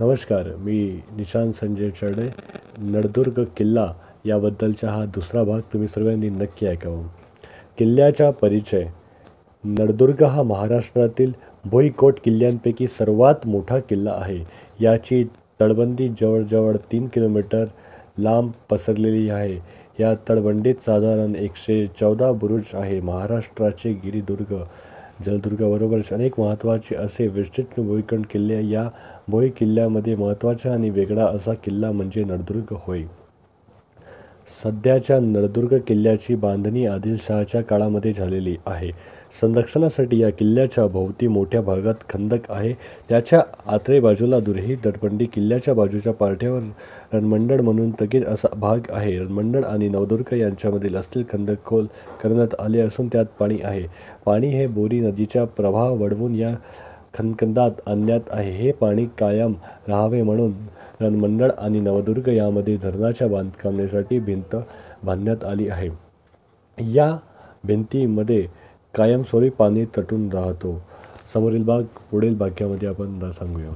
नमस्कार मी निशांत संजय चर्डे नळदुर्ग किल्ला याबद्दलचा हा दुसरा भाग तुम्ही सर्वांनी नक्की ऐकावं किल्ल्याचा परिचय नळदुर्ग हा महाराष्ट्रातील भोईकोट किल्ल्यांपैकी सर्वात मोठा किल्ला आहे याची तळबंदी जवळजवळ तीन किलोमीटर लांब पसरलेली आहे या तळबंडीत साधारण एकशे चौदा बुरुज आहे महाराष्ट्राचे गिरिदुर्ग जलदुर्गाबरोबरच अनेक महत्त्वाचे असे विस्तृत भोईखंड किल्ले या भोई किल्ल्यामध्ये महत्त्वाचा आणि वेगळा असा किल्ला म्हणजे नळदुर्ग होय सध्याच्या नळदुर्ग किल्ल्याची बांधणी आदिलशहाच्या काळामध्ये झालेली आहे संरक्षणासाठी या किल्ल्याच्या भोवती मोठ्या भागात खंदक आहे त्याच्या आतरे बाजूला दुरही दटपंडी किल्ल्याच्या बाजूच्या पारठ्यावर रणमंडळ म्हणून तगीर असा भाग आहे रणमंडळ आणि नवदुर्ग यांच्यामधील असतील खंदक खोल करण्यात आले असून त्यात पाणी आहे पाणी हे बोरी नदीच्या प्रवाह वडवून या खनखंदात आणण्यात आहे हे पाणी कायम राहावे म्हणून मंडळ आणि नवदुर्ग यामध्ये धरणाच्या बांधकामासाठी भिंत बांधण्यात आली आहे या भिंतीमध्ये कायमस्वरूपी पाणी तटून राहतो समोरील भाग पुढील भाग्यामध्ये आपण सांगूया